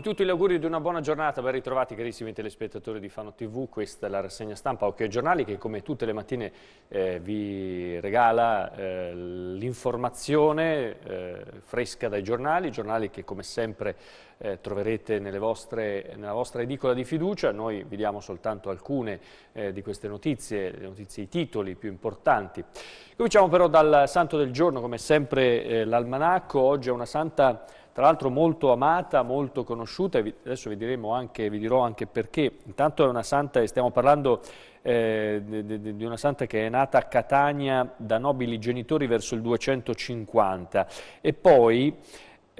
voi tutti gli auguri di una buona giornata, ben ritrovati carissimi telespettatori di Fano TV, questa è la rassegna stampa Occhio ai Giornali che come tutte le mattine eh, vi regala eh, l'informazione eh, fresca dai giornali, giornali che come sempre eh, troverete vostre, nella vostra edicola di fiducia. Noi vi diamo soltanto alcune eh, di queste notizie, le notizie, i titoli più importanti. Cominciamo però dal santo del giorno, come sempre eh, l'almanacco. Oggi è una santa tra l'altro molto amata, molto conosciuta, e adesso vi, anche, vi, dirò anche perché. Intanto è una santa, stiamo parlando eh, di, di, una santa che è nata a Catania da nobili genitori verso il 250 e poi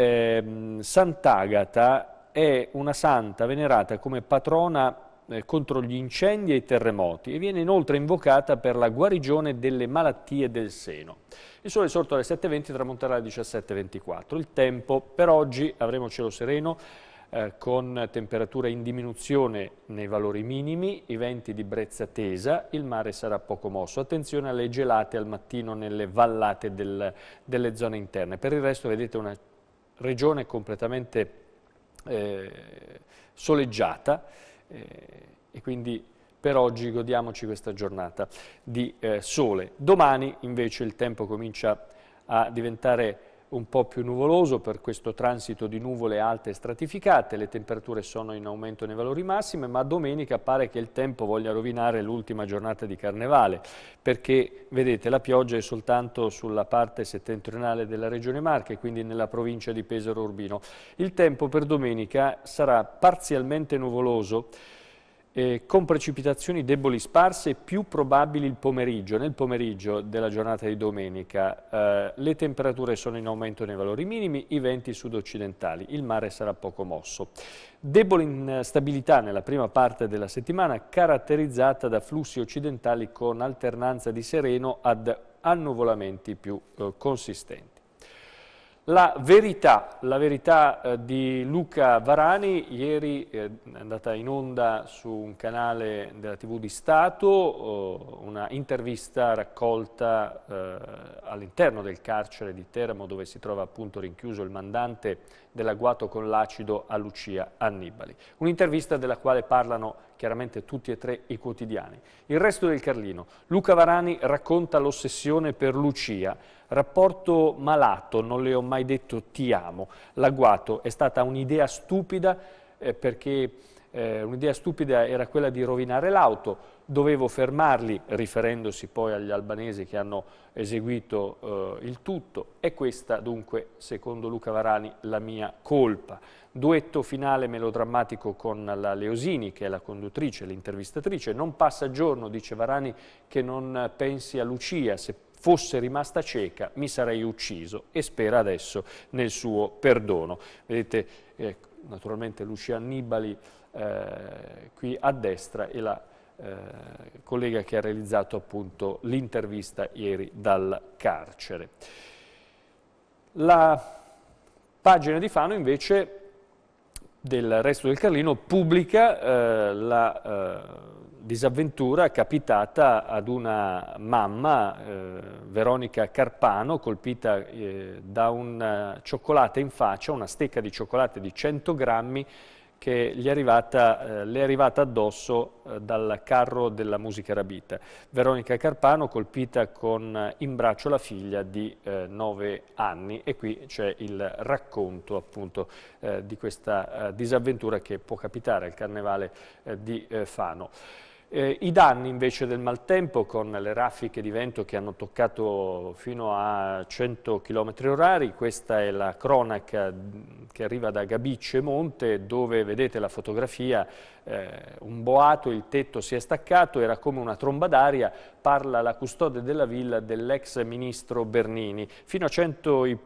eh, Sant'Agata è una santa venerata come patrona eh, contro gli incendi e i terremoti e viene inoltre invocata per la guarigione delle malattie del seno. Il sole è sorto alle 7.20 tramonterà alle 17.24. Il tempo per oggi avremo cielo sereno, eh, con temperature in diminuzione nei valori minimi, i venti di brezza tesa, il mare sarà poco mosso. Attenzione alle gelate al mattino nelle vallate del, delle zone interne. Per il resto vedete una regione completamente eh, soleggiata eh, e quindi per oggi godiamoci questa giornata di eh, sole. Domani invece il tempo comincia a diventare un po' più nuvoloso per questo transito di nuvole alte e stratificate, le temperature sono in aumento nei valori massimi, ma domenica pare che il tempo voglia rovinare l'ultima giornata di carnevale, perché vedete la pioggia è soltanto sulla parte settentrionale della regione Marche, quindi nella provincia di Pesaro Urbino. Il tempo per domenica sarà parzialmente nuvoloso, eh, con precipitazioni deboli sparse più probabili il pomeriggio, nel pomeriggio della giornata di domenica. Eh, le temperature sono in aumento nei valori minimi, i venti sud-occidentali, il mare sarà poco mosso. Debole instabilità eh, nella prima parte della settimana caratterizzata da flussi occidentali con alternanza di sereno ad annuvolamenti più eh, consistenti. La verità, la verità eh, di Luca Varani, ieri eh, è andata in onda su un canale della TV di Stato, eh, una intervista raccolta all'interno del carcere di Teramo dove si trova appunto rinchiuso il mandante dell'agguato con l'acido a Lucia Annibali. Un'intervista della quale parlano chiaramente tutti e tre i quotidiani. Il resto del Carlino. Luca Varani racconta l'ossessione per Lucia. Rapporto malato, non le ho mai detto ti amo. L'agguato è stata un'idea stupida eh, perché eh, un'idea stupida era quella di rovinare l'auto dovevo fermarli, riferendosi poi agli albanesi che hanno eseguito eh, il tutto. E questa dunque, secondo Luca Varani, la mia colpa. Duetto finale melodrammatico con la Leosini, che è la conduttrice, l'intervistatrice. Non passa giorno, dice Varani, che non pensi a Lucia, se fosse rimasta cieca mi sarei ucciso e spera adesso nel suo perdono. Vedete, eh, naturalmente Lucia Annibali eh, qui a destra e la eh, collega che ha realizzato appunto l'intervista ieri dal carcere. La pagina di Fano invece del resto del Carlino pubblica eh, la eh, disavventura capitata ad una mamma, eh, Veronica Carpano, colpita eh, da una eh, cioccolata in faccia, una stecca di cioccolata di 100 grammi che gli è arrivata, eh, le è arrivata addosso eh, dal carro della musica rabita. Veronica Carpano colpita con eh, in braccio la figlia di eh, 9 anni e qui c'è il racconto appunto eh, di questa eh, disavventura che può capitare al carnevale di Fano. Eh, I danni invece del maltempo con le raffiche di vento che hanno toccato fino a 100 km orari, questa è la cronaca che arriva da Gabicce Monte dove vedete la fotografia, eh, un boato, il tetto si è staccato, era come una tromba d'aria, parla la custode della villa dell'ex ministro Bernini. Fino a 100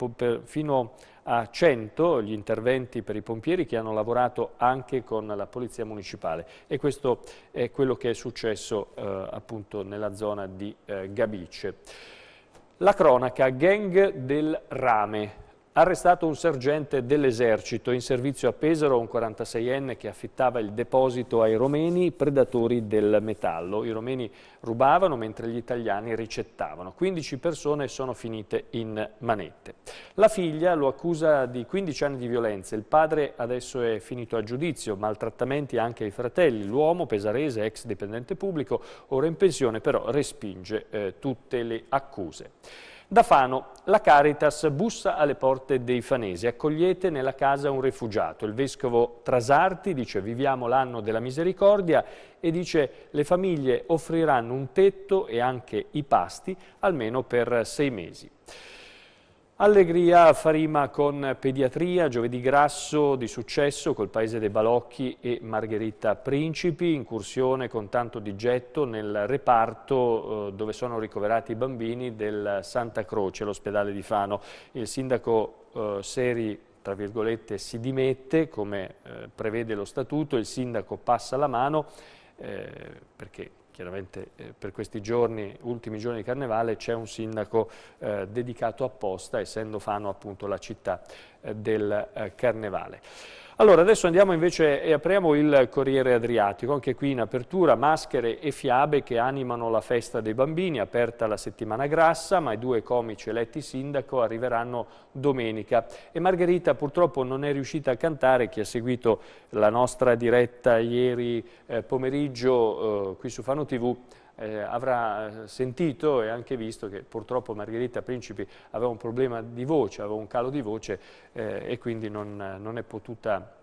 fino a 100 gli interventi per i pompieri che hanno lavorato anche con la Polizia Municipale e questo è quello che è successo eh, appunto nella zona di eh, Gabice. La cronaca, gang del rame, Arrestato un sergente dell'esercito in servizio a Pesaro, un 46enne che affittava il deposito ai romeni, predatori del metallo. I romeni rubavano mentre gli italiani ricettavano. 15 persone sono finite in manette. La figlia lo accusa di 15 anni di violenza. Il padre adesso è finito a giudizio, maltrattamenti anche ai fratelli. L'uomo, pesarese, ex dipendente pubblico, ora in pensione, però respinge eh, tutte le accuse. Da Fano, la Caritas bussa alle porte dei fanesi, accogliete nella casa un rifugiato. Il vescovo Trasarti dice viviamo l'anno della misericordia e dice le famiglie offriranno un tetto e anche i pasti almeno per sei mesi. Allegria Farima con pediatria, giovedì grasso di successo col paese dei Balocchi e Margherita Principi, incursione con tanto di getto nel reparto eh, dove sono ricoverati i bambini del Santa Croce, l'ospedale di Fano. Il sindaco eh, Seri tra virgolette, si dimette, come eh, prevede lo statuto, il sindaco passa la mano, eh, perché chiaramente eh, per questi giorni, ultimi giorni di Carnevale, c'è un sindaco eh, dedicato apposta, essendo Fano appunto la città eh, del eh, Carnevale. Allora, adesso andiamo invece e apriamo il Corriere Adriatico, anche qui in apertura maschere e fiabe che animano la festa dei bambini, aperta la settimana grassa, ma i due comici eletti sindaco arriveranno domenica. E Margherita purtroppo non è riuscita a cantare, chi ha seguito la nostra diretta ieri eh, pomeriggio eh, qui su Fano TV eh, avrà eh, sentito e anche visto che purtroppo Margherita Principi aveva un problema di voce, aveva un calo di voce eh, e quindi non, non è potuta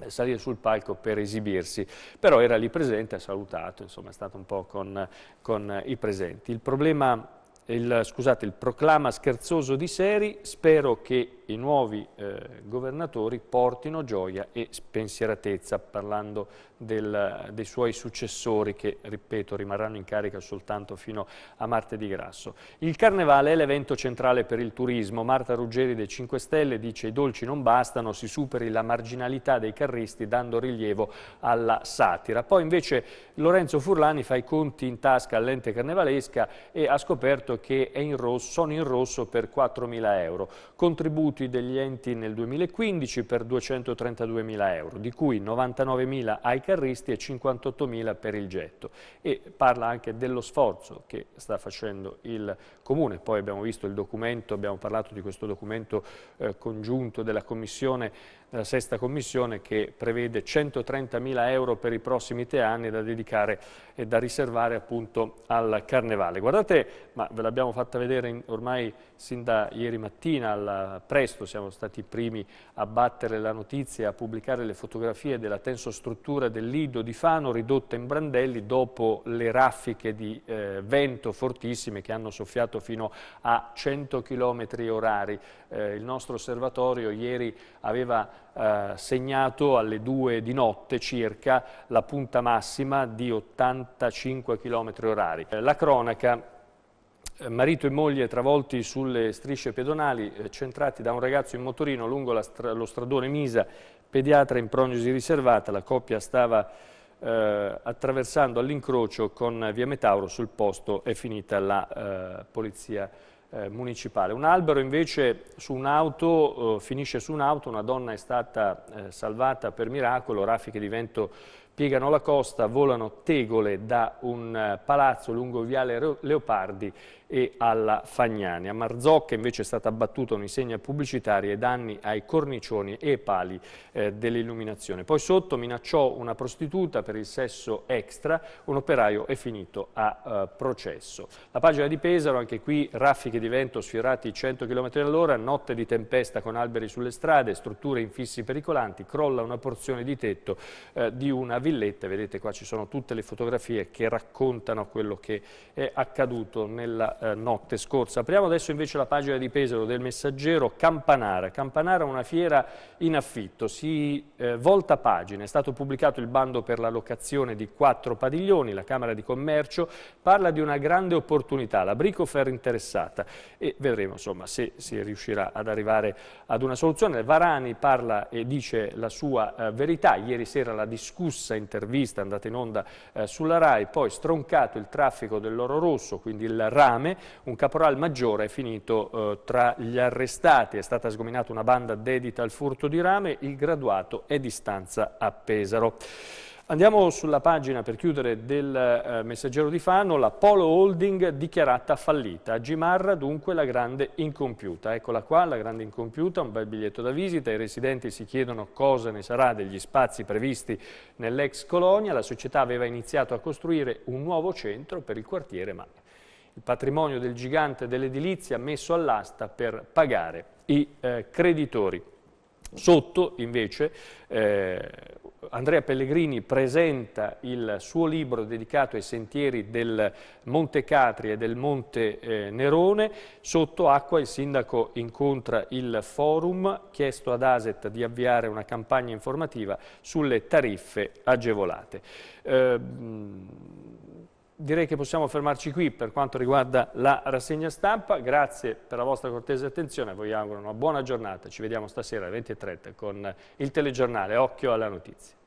eh, salire sul palco per esibirsi, però era lì presente, ha salutato, insomma è stato un po' con, con i presenti. Il problema, il, scusate, il proclama scherzoso di Seri, spero che i nuovi eh, governatori portino gioia e spensieratezza, parlando del, dei suoi successori che, ripeto, rimarranno in carica soltanto fino a martedì grasso. Il Carnevale è l'evento centrale per il turismo. Marta Ruggeri dei 5 Stelle dice i dolci non bastano, si superi la marginalità dei carristi dando rilievo alla satira. Poi invece Lorenzo Furlani fa i conti in tasca all'ente carnevalesca e ha scoperto che in rosso, sono in rosso per 4.000 euro. Contributo aiuti degli enti nel 2015 per 232 mila euro, di cui 99 mila ai carristi e 58 mila per il getto. E parla anche dello sforzo che sta facendo il Comune. Poi abbiamo visto il documento, abbiamo parlato di questo documento eh, congiunto della Commissione della sesta commissione che prevede 130.000 euro per i prossimi tre anni da dedicare e da riservare appunto al carnevale. Guardate, ma ve l'abbiamo fatta vedere in, ormai sin da ieri mattina, al presto siamo stati i primi a battere la notizia, a pubblicare le fotografie della tensostruttura del Lido di Fano ridotta in brandelli dopo le raffiche di eh, vento fortissime che hanno soffiato fino a 100 km orari. Eh, il nostro osservatorio ieri aveva eh, segnato alle 2 di notte circa la punta massima di 85 km orari. Eh, la cronaca eh, marito e moglie travolti sulle strisce pedonali, eh, centrati da un ragazzo in motorino lungo stra lo stradone Misa, pediatra in prognosi riservata, la coppia stava eh, attraversando all'incrocio con eh, via Metauro, sul posto è finita la eh, polizia eh, municipale. Un albero invece su un'auto, eh, finisce su un'auto, una donna è stata eh, salvata per miracolo, raffiche di vento Piegano la costa, volano tegole da un eh, palazzo lungo Viale Leopardi e alla Fagnani. A Marzocca invece è stata abbattuta un'insegna pubblicitaria e danni ai cornicioni e ai pali eh, dell'illuminazione. Poi sotto minacciò una prostituta per il sesso extra, un operaio è finito a eh, processo. La pagina di Pesaro, anche qui raffiche di vento sfiorati 100 km all'ora, notte di tempesta con alberi sulle strade, strutture infissi pericolanti, crolla una porzione di tetto eh, di una villetta, vedete qua ci sono tutte le fotografie che raccontano quello che è accaduto nella eh, notte scorsa. Apriamo adesso invece la pagina di Pesaro del messaggero Campanara. Campanara è una fiera in affitto, si eh, volta pagina, è stato pubblicato il bando per la locazione di quattro padiglioni, la Camera di Commercio parla di una grande opportunità, la Bricofer interessata e vedremo insomma se si riuscirà ad arrivare ad una soluzione. Varani parla e dice la sua eh, verità, ieri sera la discussa questa intervista andata in onda eh, sulla RAI, poi stroncato il traffico dell'oro rosso, quindi il rame, un caporal maggiore è finito eh, tra gli arrestati, è stata sgominata una banda dedita al furto di rame, il graduato è di stanza a Pesaro. Andiamo sulla pagina per chiudere del eh, messaggero di Fano, la Polo Holding dichiarata fallita, Gimarra dunque la grande incompiuta. Eccola qua, la grande incompiuta, un bel biglietto da visita, i residenti si chiedono cosa ne sarà degli spazi previsti nell'ex colonia, la società aveva iniziato a costruire un nuovo centro per il quartiere ma Il patrimonio del gigante dell'edilizia messo all'asta per pagare i eh, creditori. Sotto invece... Eh, Andrea Pellegrini presenta il suo libro dedicato ai sentieri del Monte Catri e del Monte eh, Nerone. Sotto acqua il sindaco incontra il forum chiesto ad ASET di avviare una campagna informativa sulle tariffe agevolate. Eh, direi che possiamo fermarci qui per quanto riguarda la rassegna stampa. Grazie per la vostra cortese attenzione, vi auguro una buona giornata. Ci vediamo stasera alle 20.30 con il telegiornale Occhio alla notizia.